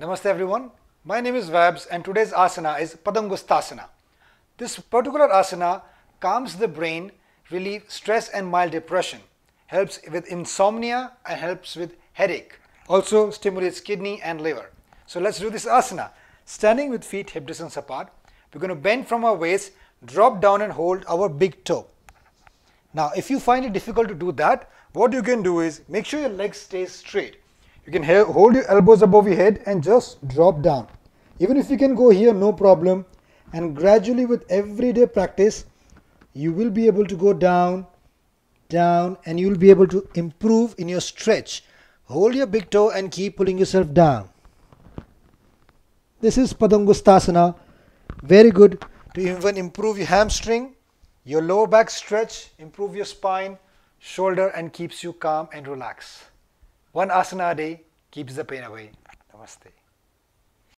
Namaste everyone, my name is Vabs and today's asana is Padangustasana. This particular asana calms the brain, relieves stress and mild depression, helps with insomnia and helps with headache, also stimulates kidney and liver. So let's do this asana. Standing with feet hip distance apart, we're going to bend from our waist, drop down and hold our big toe. Now if you find it difficult to do that, what you can do is make sure your legs stay straight. You can hold your elbows above your head and just drop down. Even if you can go here, no problem. And gradually with everyday practice, you will be able to go down, down and you will be able to improve in your stretch. Hold your big toe and keep pulling yourself down. This is Padangustasana. Very good to even improve your hamstring, your lower back stretch, improve your spine, shoulder and keeps you calm and relaxed. One asana a day keeps the pain away. Namaste.